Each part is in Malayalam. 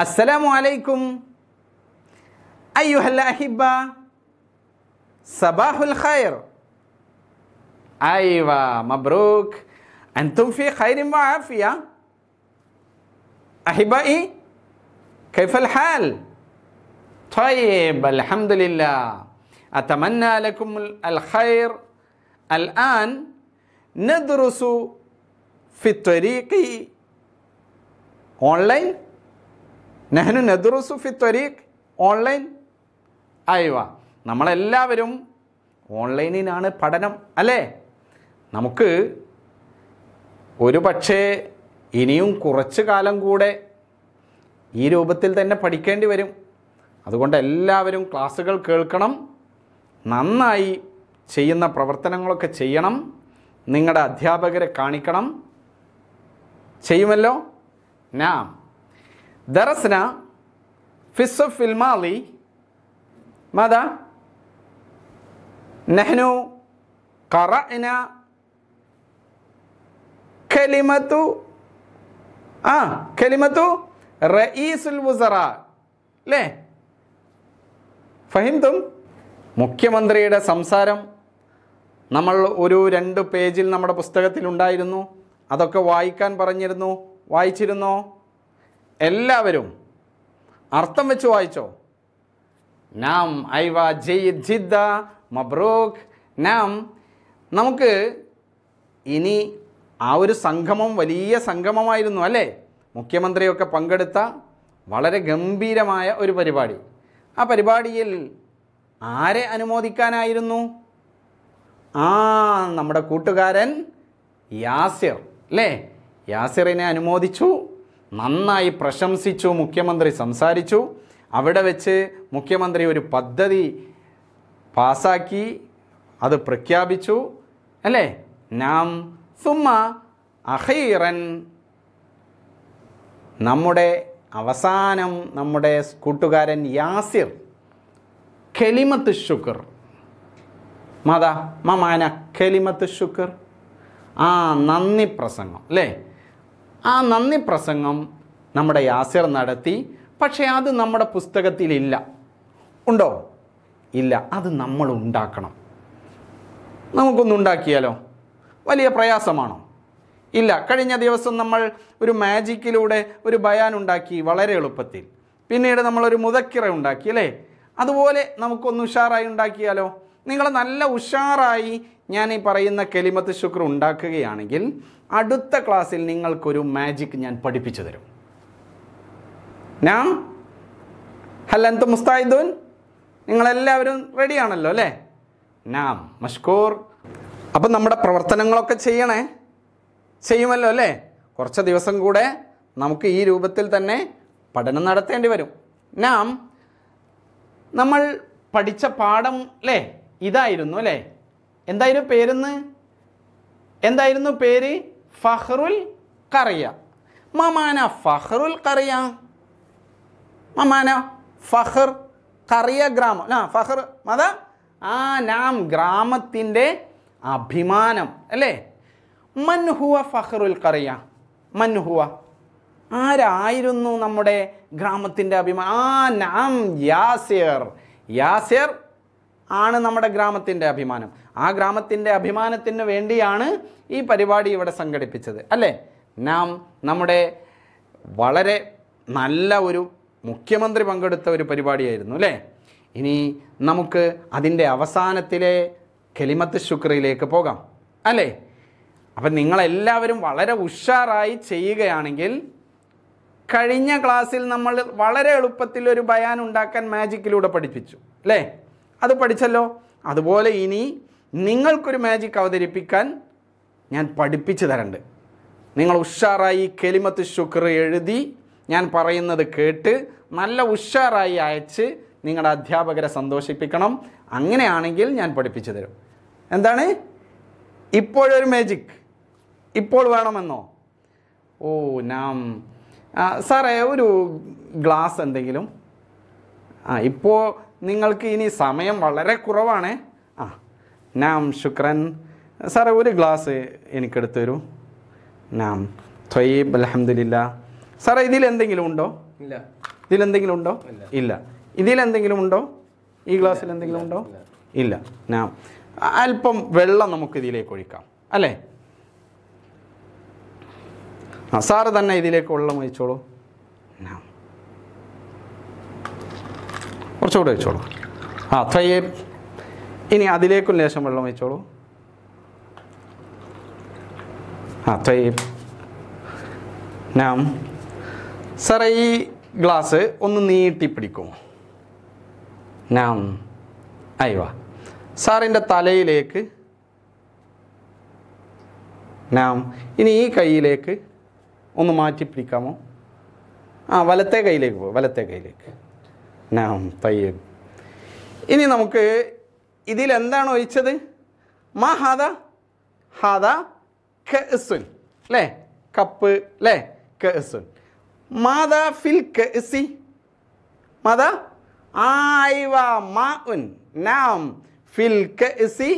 السلام عليكم أيها الأحبة صباح الخير أيوة مبروك أنتم في خير وعافية أحبائي كيف الحال؟ طيب الحمد لله أتمنى لكم الخير الآن ندرس في الطريق أونلاين നെഹ്നു നദ്റുസു ഫി ത്വരീഖ് ഓൺലൈൻ ആയിവ നമ്മളെല്ലാവരും ഓൺലൈനിലാണ് പഠനം അല്ലേ നമുക്ക് ഒരു പക്ഷേ ഇനിയും കുറച്ച് കാലം കൂടെ ഈ രൂപത്തിൽ തന്നെ പഠിക്കേണ്ടി വരും അതുകൊണ്ട് എല്ലാവരും ക്ലാസ്സുകൾ കേൾക്കണം നന്നായി ചെയ്യുന്ന പ്രവർത്തനങ്ങളൊക്കെ ചെയ്യണം നിങ്ങളുടെ അധ്യാപകരെ കാണിക്കണം ചെയ്യുമല്ലോ നാം درسنا في الصف الماضي ماذا؟ نحن قرأنا كلمة آه كلمة رئيس الوزراء ليه؟ മുഖ്യമന്ത്രിയുടെ സംസാരം നമ്മൾ ഒരു രണ്ട് പേജിൽ നമ്മുടെ പുസ്തകത്തിൽ ഉണ്ടായിരുന്നു അതൊക്കെ വായിക്കാൻ പറഞ്ഞിരുന്നു വായിച്ചിരുന്നോ എല്ലാവരും അർത്ഥം വെച്ച് വായിച്ചോ നാം ഐവ ജയ്ദ് ജിദ്ദ മബ്രൂഖ് നാം നമുക്ക് ഇനി ആ ഒരു സംഗമം വലിയ സംഗമമായിരുന്നു അല്ലേ മുഖ്യമന്ത്രിയൊക്കെ പങ്കെടുത്ത വളരെ ഗംഭീരമായ ഒരു പരിപാടി ആ പരിപാടിയിൽ ആരെ അനുമോദിക്കാനായിരുന്നു ആ നമ്മുടെ കൂട്ടുകാരൻ യാസിർ അല്ലേ യാസിറിനെ അനുമോദിച്ചു നന്നായി പ്രശംസിച്ചു മുഖ്യമന്ത്രി സംസാരിച്ചു അവിടെ വെച്ച് മുഖ്യമന്ത്രി ഒരു പദ്ധതി പാസാക്കി അത് പ്രഖ്യാപിച്ചു അല്ലേ നാം സുമ അഹൈറൻ നമ്മുടെ അവസാനം നമ്മുടെ കൂട്ടുകാരൻ യാസിർ ഖലിമത്ത് ഷുക്കർ മാതാ മമാന ഖലിമത്ത് ഷുക്കർ ആ നന്ദി പ്രസംഗം അല്ലേ ആ നന്ദി പ്രസംഗം നമ്മുടെ യാസിർ നടത്തി പക്ഷേ അത് നമ്മുടെ പുസ്തകത്തിലില്ല ഉണ്ടോ ഇല്ല അത് നമ്മൾ ഉണ്ടാക്കണം നമുക്കൊന്നുണ്ടാക്കിയാലോ വലിയ പ്രയാസമാണോ ഇല്ല കഴിഞ്ഞ ദിവസം നമ്മൾ ഒരു മാജിക്കിലൂടെ ഒരു ബയാൻ ഉണ്ടാക്കി വളരെ എളുപ്പത്തിൽ പിന്നീട് നമ്മളൊരു മുതക്കിറ ഉണ്ടാക്കി അല്ലേ അതുപോലെ നമുക്കൊന്ന് ഉഷാറായി ഉണ്ടാക്കിയാലോ നിങ്ങൾ നല്ല ഉഷാറായി ഞാൻ ഈ പറയുന്ന കെലിമത്ത് ശുക്ർ ഉണ്ടാക്കുകയാണെങ്കിൽ അടുത്ത ക്ലാസ്സിൽ നിങ്ങൾക്കൊരു മാജിക് ഞാൻ പഠിപ്പിച്ചു തരും ഞാ ഹല്ലന്ത് മുസ്തായിദ്ദൂൻ നിങ്ങളെല്ലാവരും റെഡിയാണല്ലോ അല്ലേ നാം മഷ്കൂർ അപ്പം നമ്മുടെ പ്രവർത്തനങ്ങളൊക്കെ ചെയ്യണേ ചെയ്യുമല്ലോ അല്ലേ കുറച്ച് ദിവസം കൂടെ നമുക്ക് ഈ രൂപത്തിൽ തന്നെ പഠനം നടത്തേണ്ടി വരും നാം നമ്മൾ പഠിച്ച പാഠം അല്ലേ ഇതായിരുന്നു അല്ലേ എന്തായിരുന്നു പേരെന്ന് എന്തായിരുന്നു പേര് ഫഹ്റുൽ കറിയ മമാന ഫഹ്റുൽ കറിയ മമാന ഫഹർ കറിയ ഗ്രാമം ആ ഫഹർ മത ആ നാം ഗ്രാമത്തിൻ്റെ അഭിമാനം അല്ലേ മൻഹുവ ഫഹ്റുൽ കറിയ മൻഹുവ ആരായിരുന്നു നമ്മുടെ ഗ്രാമത്തിൻ്റെ അഭിമാനം ആ നാം യാസിർ യാസിർ ആണ് നമ്മുടെ ഗ്രാമത്തിൻ്റെ അഭിമാനം ആ ഗ്രാമത്തിൻ്റെ അഭിമാനത്തിന് വേണ്ടിയാണ് ഈ പരിപാടി ഇവിടെ സംഘടിപ്പിച്ചത് അല്ലേ നാം നമ്മുടെ വളരെ നല്ല ഒരു മുഖ്യമന്ത്രി പങ്കെടുത്ത ഒരു പരിപാടിയായിരുന്നു അല്ലേ ഇനി നമുക്ക് അതിൻ്റെ അവസാനത്തിലെ കെലിമത്ത് ശുക്രയിലേക്ക് പോകാം അല്ലേ അപ്പം നിങ്ങളെല്ലാവരും വളരെ ഉഷാറായി ചെയ്യുകയാണെങ്കിൽ കഴിഞ്ഞ ക്ലാസ്സിൽ നമ്മൾ വളരെ എളുപ്പത്തിൽ ഒരു ബയാൻ ഉണ്ടാക്കാൻ മാജിക്കിലൂടെ പഠിപ്പിച്ചു അല്ലേ അത് പഠിച്ചല്ലോ അതുപോലെ ഇനി നിങ്ങൾക്കൊരു മാജിക് അവതരിപ്പിക്കാൻ ഞാൻ പഠിപ്പിച്ചു തരണ്ട് നിങ്ങൾ ഉഷാറായി കെലിമത്ത് ശുക്ർ എഴുതി ഞാൻ പറയുന്നത് കേട്ട് നല്ല ഉഷാറായി അയച്ച് നിങ്ങളുടെ അധ്യാപകരെ സന്തോഷിപ്പിക്കണം അങ്ങനെയാണെങ്കിൽ ഞാൻ പഠിപ്പിച്ചു തരും എന്താണ് ഇപ്പോഴൊരു മാജിക് ഇപ്പോൾ വേണമെന്നോ ഓ നാം സാറേ ഒരു ഗ്ലാസ് എന്തെങ്കിലും ആ ഇപ്പോൾ നിങ്ങൾക്ക് ഇനി സമയം വളരെ കുറവാണ് ആ നാം ശുക്രൻ സാറേ ഒരു ഗ്ലാസ് എനിക്കെടുത്ത് തരൂ നാം ത്വയ്യബ് അലഹമില്ല സാറേ ഇതിലെന്തെങ്കിലും ഉണ്ടോ ഇല്ല ഇതിലെന്തെങ്കിലും ഉണ്ടോ ഇല്ല ഇതിലെന്തെങ്കിലും ഉണ്ടോ ഈ ഗ്ലാസ്സിൽ എന്തെങ്കിലും ഉണ്ടോ ഇല്ല നാം അല്പം വെള്ളം നമുക്ക് ഇതിലേക്ക് ഒഴിക്കാം അല്ലേ ആ സാറ് തന്നെ ഇതിലേക്ക് വെള്ളം ഒഴിച്ചോളൂ നാം കുറച്ചുകൂടെ വെച്ചോളൂ ആ അത്രയും ഇനി അതിലേക്കും ലേശം വെള്ളം ഒഴിച്ചോളൂ ആ അത്രയും ഞാൻ സാറേ ഈ ഗ്ലാസ് ഒന്ന് നീട്ടി പിടിക്കുമോ ഞാൻ അയ്യോ സാറിൻ്റെ തലയിലേക്ക് നാം ഇനി ഈ കൈയിലേക്ക് ഒന്ന് മാറ്റി പിടിക്കാമോ ആ വലത്തെ കൈയിലേക്ക് പോകും വലത്തെ കൈയിലേക്ക് നാം തയ്യബ് ഇനി നമുക്ക് ഇതിൽ എന്താണ് ഒഴിച്ചത് മാ ഹാദ ഹാദ കസുൻ അല്ലേ കപ്പ് അല്ലേ കസുൻ മാത ഫിൽ കസി മാത ആയിവ മാ ഉൻ നാം ഫിൽ കസി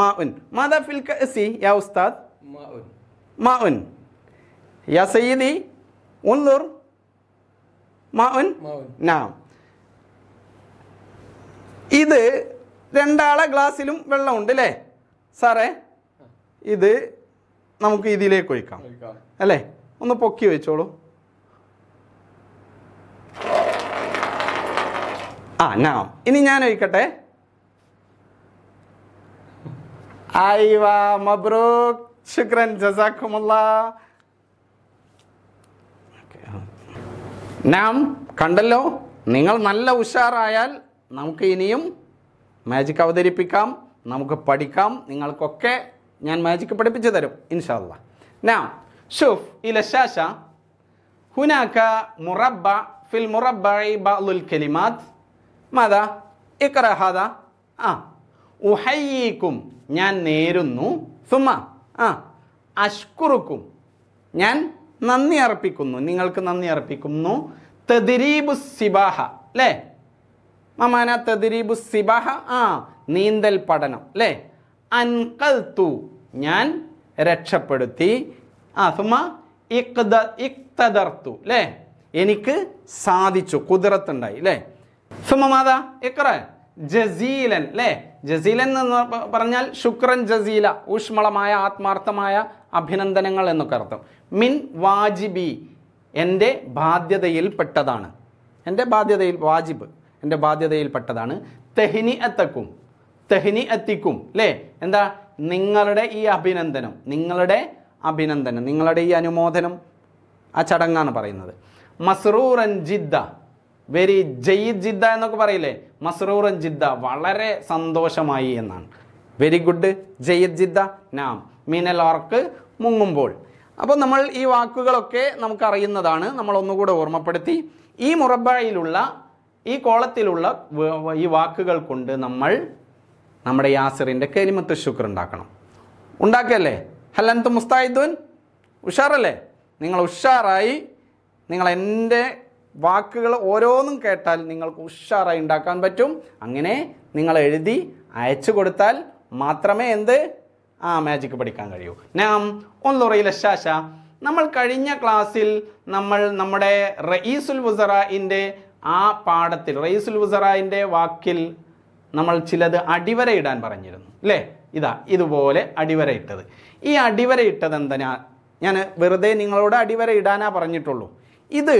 മാ ഉൻ മാത ഫിൽ കസി യാ ഉസ്താദ് മാ ഉൻ മാ ഉൻ യാ സയ്യിദി ഉൻലുർ മാ ഉൻ നാം ഇത് രണ്ടാളെ ഗ്ലാസ്സിലും വെള്ളമുണ്ട് അല്ലേ സാറേ ഇത് നമുക്ക് ഇതിലേക്ക് ഒഴിക്കാം അല്ലേ ഒന്ന് പൊക്കി വെച്ചോളൂ ആ ഞാ ഇനി ഞാൻ ഒഴിക്കട്ടെ അയ്വാ ശുക്രൻ നാം കണ്ടല്ലോ നിങ്ങൾ നല്ല ഉഷാറായാൽ നമുക്ക് ഇനിയും മാജിക് അവതരിപ്പിക്കാം നമുക്ക് പഠിക്കാം നിങ്ങൾക്കൊക്കെ ഞാൻ മാജിക് പഠിപ്പിച്ചു തരും ഇൻഷാല്ല നാ ഷുഫ് ഇല ശാശ هناك مربع ഫിൽ المربع بعض الكلمات ماذا اقرأ هذا ഉഹയ്യീക്കും ഞാൻ നേരുന്നു സുമ ആ അഷ്കുറുക്കും ഞാൻ നന്ദി അർപ്പിക്കുന്നു നിങ്ങൾക്ക് നന്ദി അർപ്പിക്കുന്നു തദിരീബു സിബാഹ അല്ലേ മമാന തദ്രീബു സിബഹ ആ നീന്തൽ പഠനം അല്ലേ അൻകൽത്തു ഞാൻ രക്ഷപ്പെടുത്തി ആ സുമ ഇക്ത ഇക്തദർത്തു അല്ലേ എനിക്ക് സാധിച്ചു കുതിരത്തുണ്ടായി അല്ലേ സുമമാത ഇക്ര ജസീലൻ അല്ലേ ജസീലൻ എന്ന് പറഞ്ഞാൽ ശുക്രൻ ജസീല ഊഷ്മളമായ ആത്മാർത്ഥമായ അഭിനന്ദനങ്ങൾ എന്നൊക്കെ അർത്ഥം മിൻ വാജിബി എൻ്റെ ബാധ്യതയിൽപ്പെട്ടതാണ് എൻ്റെ ബാധ്യതയിൽ വാജിബ് എൻ്റെ ബാധ്യതയിൽപ്പെട്ടതാണ് തെഹിനി എത്തക്കും തെഹിനി എത്തിക്കും അല്ലേ എന്താ നിങ്ങളുടെ ഈ അഭിനന്ദനം നിങ്ങളുടെ അഭിനന്ദനം നിങ്ങളുടെ ഈ അനുമോദനം ആ ചടങ്ങാണ് പറയുന്നത് മസ്റൂറൻ ജിദ്ദ വെരി ജയ്യിദ് ജിദ്ദ എന്നൊക്കെ പറയില്ലേ മസ്റൂറൻ ജിദ്ദ വളരെ സന്തോഷമായി എന്നാണ് വെരി ഗുഡ് ജയ്യിദ് ജിദ്ദ നാം മീനൽ ഓർക്ക് മുങ്ങുമ്പോൾ അപ്പോൾ നമ്മൾ ഈ വാക്കുകളൊക്കെ നമുക്കറിയുന്നതാണ് നമ്മൾ ഒന്നുകൂടെ ഓർമ്മപ്പെടുത്തി ഈ മുറബായിലുള്ള ഈ കോളത്തിലുള്ള ഈ വാക്കുകൾ കൊണ്ട് നമ്മൾ നമ്മുടെ യാസിറിൻ്റെ കരിമത്ത് ശുക്ർ ഉണ്ടാക്കണം ഉണ്ടാക്കല്ലേ ഹലന്ത് മുസ്തായിദ്ദുൻ ഉഷാറല്ലേ നിങ്ങൾ ഉഷാറായി നിങ്ങൾ എൻ്റെ വാക്കുകൾ ഓരോന്നും കേട്ടാൽ നിങ്ങൾക്ക് ഉഷാറായി ഉണ്ടാക്കാൻ പറ്റും അങ്ങനെ നിങ്ങൾ എഴുതി അയച്ചു കൊടുത്താൽ മാത്രമേ എന്ത് ആ മാജിക്ക് പഠിക്കാൻ കഴിയൂ നാം ഒന്നുറയിലെ ശാശ നമ്മൾ കഴിഞ്ഞ ക്ലാസ്സിൽ നമ്മൾ നമ്മുടെ റയീസുൽ വുസറ ഇൻ്റെ ആ പാഠത്തിൽ റയീസുൽ വുസറായിൻ്റെ വാക്കിൽ നമ്മൾ ചിലത് അടിവരയിടാൻ പറഞ്ഞിരുന്നു അല്ലേ ഇതാ ഇതുപോലെ ഇട്ടത് ഈ ഇട്ടത് എന്തിനാ ഞാൻ വെറുതെ നിങ്ങളോട് ഇടാനാ പറഞ്ഞിട്ടുള്ളൂ ഇത്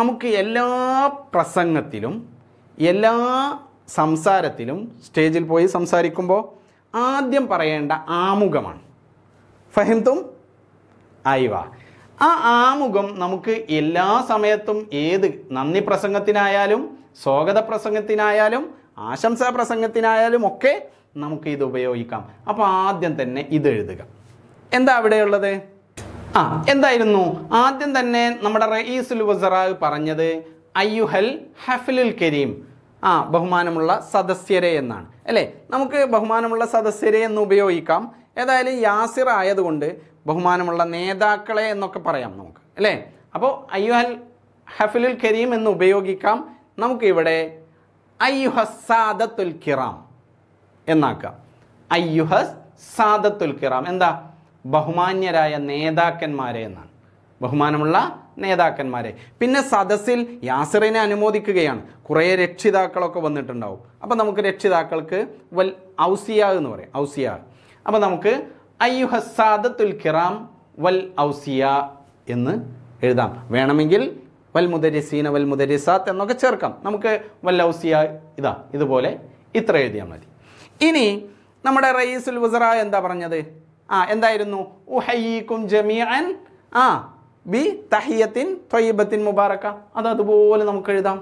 നമുക്ക് എല്ലാ പ്രസംഗത്തിലും എല്ലാ സംസാരത്തിലും സ്റ്റേജിൽ പോയി സംസാരിക്കുമ്പോൾ ആദ്യം പറയേണ്ട ആമുഖമാണ് ഫഹിംതും ആയിവ ആ ആമുഖം നമുക്ക് എല്ലാ സമയത്തും ഏത് നന്ദി പ്രസംഗത്തിനായാലും സ്വാഗത പ്രസംഗത്തിനായാലും ആശംസാ പ്രസംഗത്തിനായാലും ഒക്കെ നമുക്ക് ഇത് ഉപയോഗിക്കാം അപ്പോൾ ആദ്യം തന്നെ ഇത് എഴുതുക എന്താ അവിടെയുള്ളത് ആ എന്തായിരുന്നു ആദ്യം തന്നെ നമ്മുടെ റയീസുൽ വസറാവ് പറഞ്ഞത് അയ്യുഹൽ ഹഫിലുൽ കരീം ആ ബഹുമാനമുള്ള സദസ്യരെ എന്നാണ് അല്ലേ നമുക്ക് ബഹുമാനമുള്ള സദസ്യരെ എന്ന് ഉപയോഗിക്കാം ഏതായാലും യാസിർ ആയതുകൊണ്ട് ബഹുമാനമുള്ള നേതാക്കളെ എന്നൊക്കെ പറയാം നമുക്ക് അല്ലേ അപ്പോൾ അയ്യുഹൽ ഹഫിലുൽ കരീം എന്ന് ഉപയോഗിക്കാം നമുക്കിവിടെ അയ്യുഹ സാദത്തുൽ കിറാം എന്നാക്കാം അയ്യുഹസ് സാദത്തുൽ കിറാം എന്താ ബഹുമാന്യരായ നേതാക്കന്മാരെ എന്നാണ് ബഹുമാനമുള്ള നേതാക്കന്മാരെ പിന്നെ സദസ്സിൽ യാസിറിനെ അനുമോദിക്കുകയാണ് കുറേ രക്ഷിതാക്കളൊക്കെ വന്നിട്ടുണ്ടാവും അപ്പോൾ നമുക്ക് രക്ഷിതാക്കൾക്ക് വൽ ഔസിയ എന്ന് പറയും ഔസിയ അപ്പോൾ നമുക്ക് അയ്യുഹസാദത്തുൽ കിറാം വൽ ഔസിയ എന്ന് എഴുതാം വേണമെങ്കിൽ വൽ മുദരിസീന വൽ മുദരിസാത്ത് എന്നൊക്കെ ചേർക്കാം നമുക്ക് വൽ ഔസിയ ഇതാ ഇതുപോലെ ഇത്ര എഴുതിയാൽ മതി ഇനി നമ്മുടെ റയീസുൽ വുസറ എന്താ പറഞ്ഞത് ആ എന്തായിരുന്നു ഉഹയ്യീക്കും ജമീഅൻ ആ ബി തഹിയത്തിൻ തൊയ്യബത്തിൻ മുബാറക്ക അത് അതുപോലെ നമുക്ക് എഴുതാം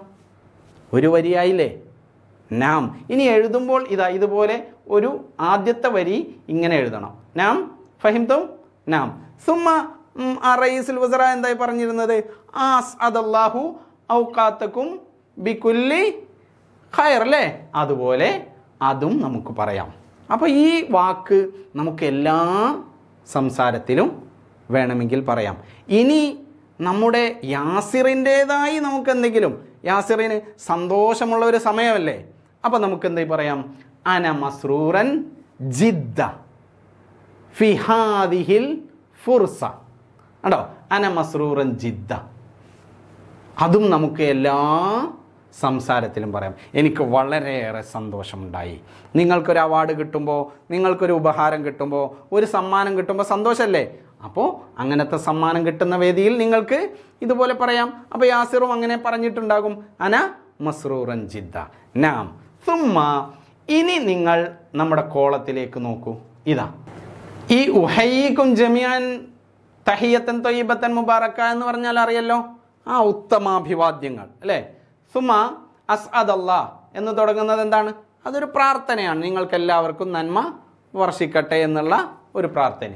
ഒരു വരിയായില്ലേ നാം ഇനി എഴുതുമ്പോൾ ഇതാ ഇതുപോലെ ഒരു ആദ്യത്തെ വരി ഇങ്ങനെ എഴുതണം നാം ഫഹിംതും നാം സുമ ആ റയീസുൽ വസറ എന്തായി പറഞ്ഞിരുന്നത് ആസ് അതല്ലാഹു ഔക്കാത്തക്കും ബിക്കുല്ലി ഖയർ അല്ലേ അതുപോലെ അതും നമുക്ക് പറയാം അപ്പോൾ ഈ വാക്ക് നമുക്ക് എല്ലാ സംസാരത്തിലും വേണമെങ്കിൽ പറയാം ഇനി നമ്മുടെ യാസിറിൻ്റേതായി നമുക്ക് എന്തെങ്കിലും യാസിറിന് സന്തോഷമുള്ള ഒരു സമയമല്ലേ അപ്പോൾ നമുക്ക് എന്തായി പറയാം അന മസ്രൂറൻ ജിദ്ദ ഫിഹാദിഹിൽ ഫുർസ കണ്ടോ അന മസ്റൂറൻ ജിദ്ദ അതും നമുക്ക് എല്ലാ സംസാരത്തിലും പറയാം എനിക്ക് വളരെയേറെ സന്തോഷമുണ്ടായി നിങ്ങൾക്കൊരു അവാർഡ് കിട്ടുമ്പോൾ നിങ്ങൾക്കൊരു ഉപഹാരം കിട്ടുമ്പോൾ ഒരു സമ്മാനം കിട്ടുമ്പോൾ സന്തോഷമല്ലേ അപ്പോൾ അങ്ങനത്തെ സമ്മാനം കിട്ടുന്ന വേദിയിൽ നിങ്ങൾക്ക് ഇതുപോലെ പറയാം അപ്പോൾ യാസിറും അങ്ങനെ പറഞ്ഞിട്ടുണ്ടാകും അന മസ്റൂറൻ ജിദ്ദ നാം സുമ്മ ഇനി നിങ്ങൾ നമ്മുടെ കോളത്തിലേക്ക് നോക്കൂ ഇതാ ഈ ഉഹൈക്കും ജമിയാൻ തഹിയത്തൻ തൊയ്യബത്തൻ മുബാറക്ക എന്ന് പറഞ്ഞാൽ അറിയല്ലോ ആ ഉത്തമാഭിവാദ്യങ്ങൾ അല്ലേ സുമ അസ് അദല്ല എന്ന് തുടങ്ങുന്നത് എന്താണ് അതൊരു പ്രാർത്ഥനയാണ് നിങ്ങൾക്കെല്ലാവർക്കും നന്മ വർഷിക്കട്ടെ എന്നുള്ള ഒരു പ്രാർത്ഥന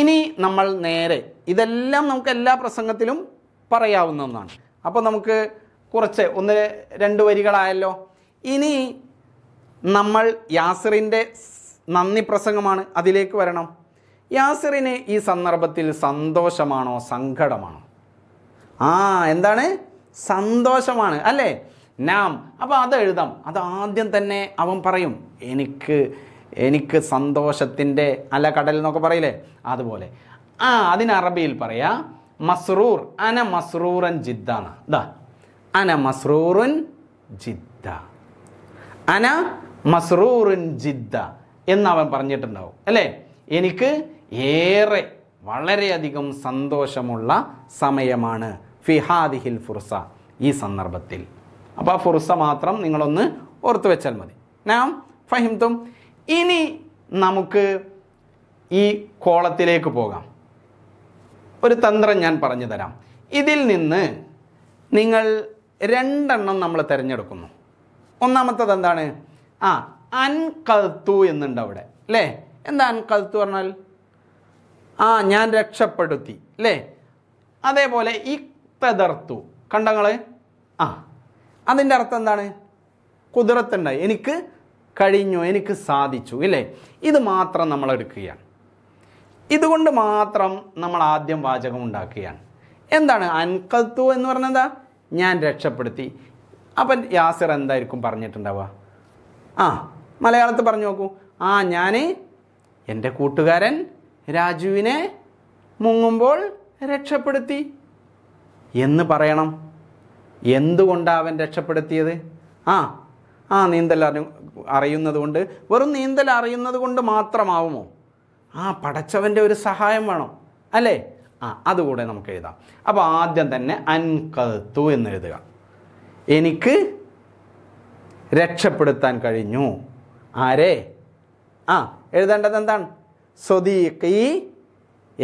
ഇനി നമ്മൾ നേരെ ഇതെല്ലാം നമുക്ക് എല്ലാ പ്രസംഗത്തിലും പറയാവുന്ന ഒന്നാണ് അപ്പോൾ നമുക്ക് കുറച്ച് ഒന്ന് രണ്ട് വരികളായല്ലോ ഇനി നമ്മൾ യാസറിൻ്റെ നന്ദി പ്രസംഗമാണ് അതിലേക്ക് വരണം യാസറിന് ഈ സന്ദർഭത്തിൽ സന്തോഷമാണോ സങ്കടമാണോ ആ എന്താണ് സന്തോഷമാണ് അല്ലേ നാം അപ്പോൾ അത് എഴുതാം അത് ആദ്യം തന്നെ അവൻ പറയും എനിക്ക് എനിക്ക് സന്തോഷത്തിൻ്റെ അല്ല കടൽ എന്നൊക്കെ പറയില്ലേ അതുപോലെ ആ അതിന് അറബിയിൽ പറയാ മസ്റൂർ അന മസ്റൂറൻ ജിദ്ദാണ് ദാ അന മസ്രൂറുൻ ജിദ്ദ അന മസ്രൂറുൻ ജിദ്ദ എന്ന് അവൻ പറഞ്ഞിട്ടുണ്ടാവും അല്ലേ എനിക്ക് ഏറെ വളരെയധികം സന്തോഷമുള്ള സമയമാണ് ഫിഹാദിഹിൽ ഫുർസ ഈ സന്ദർഭത്തിൽ അപ്പോൾ ആ ഫുർസ മാത്രം നിങ്ങളൊന്ന് ഓർത്തു വെച്ചാൽ മതി നാം ഫഹിംതും ഇനി നമുക്ക് ഈ കോളത്തിലേക്ക് പോകാം ഒരു തന്ത്രം ഞാൻ പറഞ്ഞു തരാം ഇതിൽ നിന്ന് നിങ്ങൾ രണ്ടെണ്ണം നമ്മൾ തിരഞ്ഞെടുക്കുന്നു ഒന്നാമത്തത് എന്താണ് ആ അൻകൽത്തു എന്നുണ്ട് അവിടെ അല്ലേ എന്താ അൻകൽത്തു പറഞ്ഞാൽ ആ ഞാൻ രക്ഷപ്പെടുത്തി അല്ലേ അതേപോലെ ഈ തെതർത്തു കണ്ടങ്ങള് ആ അതിൻ്റെ അർത്ഥം എന്താണ് കുതിരത്തുണ്ടായി എനിക്ക് കഴിഞ്ഞു എനിക്ക് സാധിച്ചു ഇല്ലേ ഇത് മാത്രം നമ്മൾ എടുക്കുകയാണ് ഇതുകൊണ്ട് മാത്രം നമ്മൾ ആദ്യം വാചകം ഉണ്ടാക്കുകയാണ് എന്താണ് അൻകത്തു എന്ന് പറഞ്ഞതാ ഞാൻ രക്ഷപ്പെടുത്തി അപ്പം യാസിർ എന്തായിരിക്കും പറഞ്ഞിട്ടുണ്ടാവുക ആ മലയാളത്തിൽ പറഞ്ഞു നോക്കൂ ആ ഞാൻ എൻ്റെ കൂട്ടുകാരൻ രാജുവിനെ മുങ്ങുമ്പോൾ രക്ഷപ്പെടുത്തി എന്ന് പറയണം എന്തുകൊണ്ടാണ് അവൻ രക്ഷപ്പെടുത്തിയത് ആ ആ നീന്തൽ അറി അറിയുന്നത് കൊണ്ട് വെറും നീന്തൽ അറിയുന്നത് കൊണ്ട് മാത്രമാവുമോ ആ പടച്ചവൻ്റെ ഒരു സഹായം വേണം അല്ലേ ആ അതുകൂടെ നമുക്ക് എഴുതാം അപ്പോൾ ആദ്യം തന്നെ അൻകത്തു എന്ന് എഴുതുക എനിക്ക് രക്ഷപ്പെടുത്താൻ കഴിഞ്ഞു ആരെ ആ എഴുതേണ്ടത് എന്താണ് സ്വദീഖി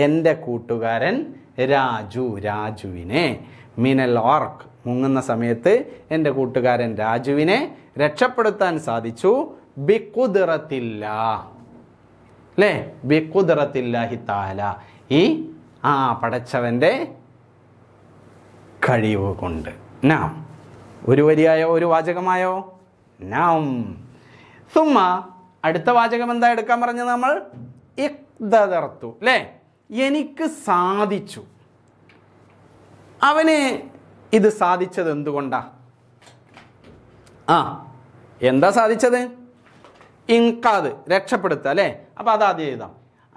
എൻ്റെ കൂട്ടുകാരൻ രാജു രാജുവിനെ മിനൽ ഓർക്ക് മുങ്ങുന്ന സമയത്ത് എൻ്റെ കൂട്ടുകാരൻ രാജുവിനെ രക്ഷപ്പെടുത്താൻ സാധിച്ചു ബിക്കുതിറത്തില്ല അല്ലേ ബിക്കുതിറത്തില്ലാഹി താല ഈ ആ പടച്ചവൻ്റെ കഴിവ് കൊണ്ട് നാം ഒരു വരിയായോ ഒരു വാചകമായോ നാം സുമ്മ അടുത്ത വാചകം എന്താ എടുക്കാൻ പറഞ്ഞത് നമ്മൾ എക്തതർത്തു അല്ലേ എനിക്ക് സാധിച്ചു അവന് ഇത് സാധിച്ചത് എന്തുകൊണ്ടാ ആ എന്താ സാധിച്ചത് ഇൻകാദ് രക്ഷപ്പെടുത്തുക അല്ലേ അപ്പോൾ അതാദ്യം എഴുതാം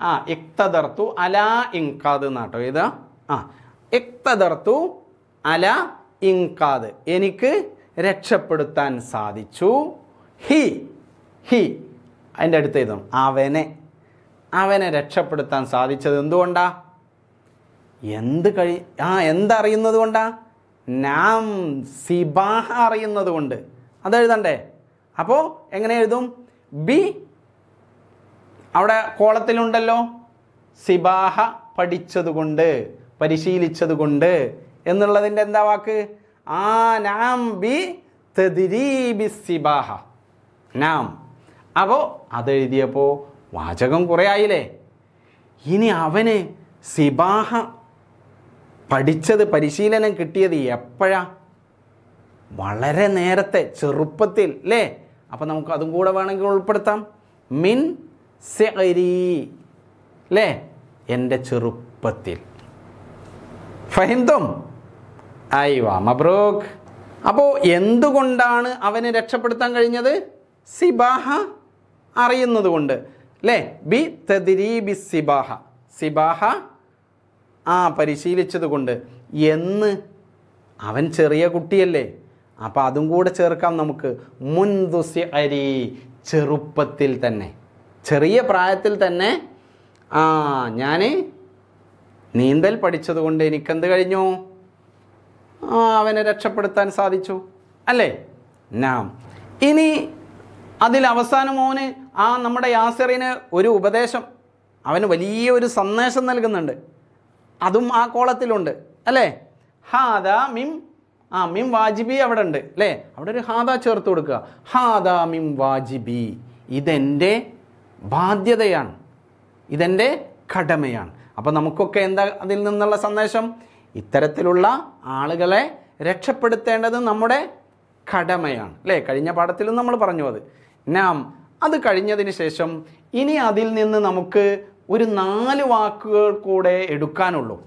ആ ഇക്തദർത്തു അല ഇൻകാദ് എന്നാട്ടോ എഴുതാം ആ ഇക്തദർത്തു അല ഇൻകാദ് എനിക്ക് രക്ഷപ്പെടുത്താൻ സാധിച്ചു ഹി ഹി അതിൻ്റെ അടുത്ത് എഴുതണം അവനെ അവനെ രക്ഷപ്പെടുത്താൻ സാധിച്ചത് എന്തുകൊണ്ടാ എന്ത് കഴി ആ എന്തറിയുന്നത് കൊണ്ടാ നാം സിബാഹ അറിയുന്നത് കൊണ്ട് അതെഴുതണ്ടേ അപ്പോൾ എങ്ങനെ എഴുതും ബി അവിടെ കോളത്തിലുണ്ടല്ലോ സിബാഹ പഠിച്ചതുകൊണ്ട് പരിശീലിച്ചതുകൊണ്ട് എന്നുള്ളതിൻ്റെ എന്താ വാക്ക് ആ നാം ബി ബി സിബാഹ നാം അപ്പോൾ അതെഴുതിയപ്പോൾ വാചകം കുറേ ആയില്ലേ ഇനി അവന് സിബാഹ പഠിച്ചത് പരിശീലനം കിട്ടിയത് എപ്പോഴാ വളരെ നേരത്തെ ചെറുപ്പത്തിൽ അല്ലേ അപ്പം നമുക്ക് അതും കൂടെ വേണമെങ്കിൽ ഉൾപ്പെടുത്താം മിൻ സെരി അല്ലേ എൻ്റെ ചെറുപ്പത്തിൽ ഫഹിന്തും അയ്വാ മബ്രൂഖ് അപ്പോൾ എന്തുകൊണ്ടാണ് അവനെ രക്ഷപ്പെടുത്താൻ കഴിഞ്ഞത് സിബാഹ അറിയുന്നത് കൊണ്ട് അല്ലേ ബി തദ്രീബി സിബാഹ സിബാഹ ആ കൊണ്ട് എന്ന് അവൻ ചെറിയ കുട്ടിയല്ലേ അപ്പോൾ അതും കൂടെ ചേർക്കാം നമുക്ക് മുൻതുസി അരി ചെറുപ്പത്തിൽ തന്നെ ചെറിയ പ്രായത്തിൽ തന്നെ ആ ഞാൻ നീന്തൽ പഠിച്ചതുകൊണ്ട് എനിക്കെന്ത് കഴിഞ്ഞു ആ അവനെ രക്ഷപ്പെടുത്താൻ സാധിച്ചു അല്ലേ നാം ഇനി അതിൽ അവസാനം ഓന് ആ നമ്മുടെ യാസിറിന് ഒരു ഉപദേശം അവന് വലിയ ഒരു സന്ദേശം നൽകുന്നുണ്ട് അതും ആ കോളത്തിലുണ്ട് അല്ലേ ഹാദ മിം ആ മിം വാജിബി അവിടെ ഉണ്ട് അല്ലേ അവിടെ ഒരു ഹാദ ചേർത്ത് കൊടുക്കുക ഹാദ മിം വാജിബി ഇതെൻ്റെ ബാധ്യതയാണ് ഇതെൻ്റെ കടമയാണ് അപ്പോൾ നമുക്കൊക്കെ എന്താ അതിൽ നിന്നുള്ള സന്ദേശം ഇത്തരത്തിലുള്ള ആളുകളെ രക്ഷപ്പെടുത്തേണ്ടത് നമ്മുടെ കടമയാണ് അല്ലേ കഴിഞ്ഞ പാഠത്തിലും നമ്മൾ പറഞ്ഞു അത് നാം അത് കഴിഞ്ഞതിന് ശേഷം ഇനി അതിൽ നിന്ന് നമുക്ക് ഒരു നാല് വാക്കുകൾ കൂടെ എടുക്കാനുള്ളൂ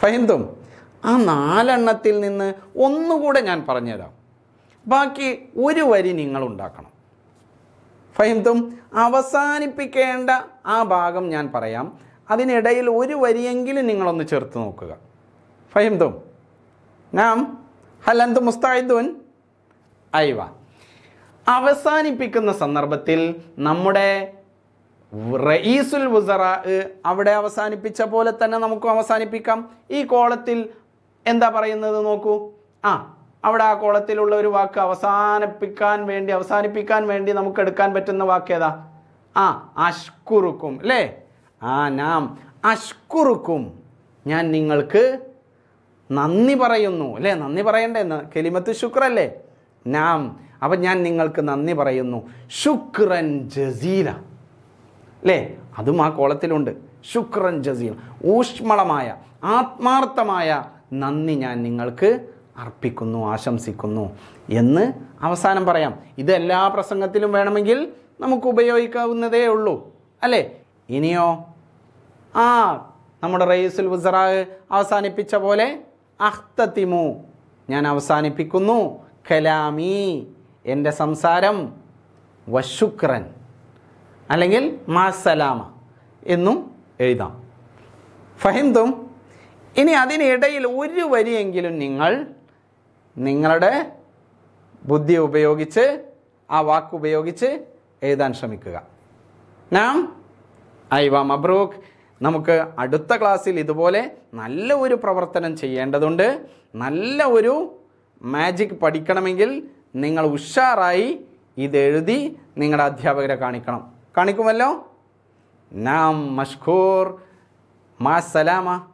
ഫൈന്തും ആ നാലെണ്ണത്തിൽ നിന്ന് ഒന്നുകൂടെ ഞാൻ പറഞ്ഞുതരാം ബാക്കി ഒരു വരി നിങ്ങൾ ഉണ്ടാക്കണം ഫൈന്തും അവസാനിപ്പിക്കേണ്ട ആ ഭാഗം ഞാൻ പറയാം അതിനിടയിൽ ഒരു വരിയെങ്കിലും നിങ്ങളൊന്ന് ചേർത്ത് നോക്കുക ഫൈന്തും നാം ഹലന്ത് മുസ്തായിദ്ദുൻ അയവാൻ അവസാനിപ്പിക്കുന്ന സന്ദർഭത്തിൽ നമ്മുടെ റയീസുൽ വുസറ അവിടെ അവസാനിപ്പിച്ച പോലെ തന്നെ നമുക്കും അവസാനിപ്പിക്കാം ഈ കോളത്തിൽ എന്താ പറയുന്നത് നോക്കൂ ആ അവിടെ ആ കോളത്തിലുള്ള ഒരു വാക്ക് അവസാനിപ്പിക്കാൻ വേണ്ടി അവസാനിപ്പിക്കാൻ വേണ്ടി നമുക്ക് എടുക്കാൻ പറ്റുന്ന വാക്ക് ഏതാ ആ അഷ്കുറുക്കും അല്ലേ ആ നാം അഷ്കുറുക്കും ഞാൻ നിങ്ങൾക്ക് നന്ദി പറയുന്നു അല്ലേ നന്ദി പറയണ്ടേ കെലിമത്ത് ശുക്രല്ലേ നാം അപ്പം ഞാൻ നിങ്ങൾക്ക് നന്ദി പറയുന്നു ശുക്രൻ ജസീല അല്ലേ അതും ആ കോളത്തിലുണ്ട് ശുക്രൻ ജസീൽ ഊഷ്മളമായ ആത്മാർത്ഥമായ നന്ദി ഞാൻ നിങ്ങൾക്ക് അർപ്പിക്കുന്നു ആശംസിക്കുന്നു എന്ന് അവസാനം പറയാം ഇത് എല്ലാ പ്രസംഗത്തിലും വേണമെങ്കിൽ നമുക്ക് ഉപയോഗിക്കാവുന്നതേ ഉള്ളൂ അല്ലേ ഇനിയോ ആ നമ്മുടെ റയീസുൽ വുസറാഹ് അവസാനിപ്പിച്ച പോലെ അഖ്തത്തിമു ഞാൻ അവസാനിപ്പിക്കുന്നു കലാമി എൻ്റെ സംസാരം വശുക്രൻ അല്ലെങ്കിൽ മാസലാമ എന്നും എഴുതാം ഫഹിന്ദും ഇനി അതിനിടയിൽ ഒരു വരിയെങ്കിലും നിങ്ങൾ നിങ്ങളുടെ ബുദ്ധി ഉപയോഗിച്ച് ആ വാക്ക് ഉപയോഗിച്ച് എഴുതാൻ ശ്രമിക്കുക നാം ഐവ മബ്രൂഖ് നമുക്ക് അടുത്ത ക്ലാസ്സിൽ ഇതുപോലെ നല്ല ഒരു പ്രവർത്തനം ചെയ്യേണ്ടതുണ്ട് നല്ല ഒരു മാജിക് പഠിക്കണമെങ്കിൽ നിങ്ങൾ ഉഷാറായി ഇതെഴുതി നിങ്ങളുടെ അധ്യാപകരെ കാണിക്കണം കാണിക്കുമല്ലോ നാം മഷ്കൂർ മാ സലാമ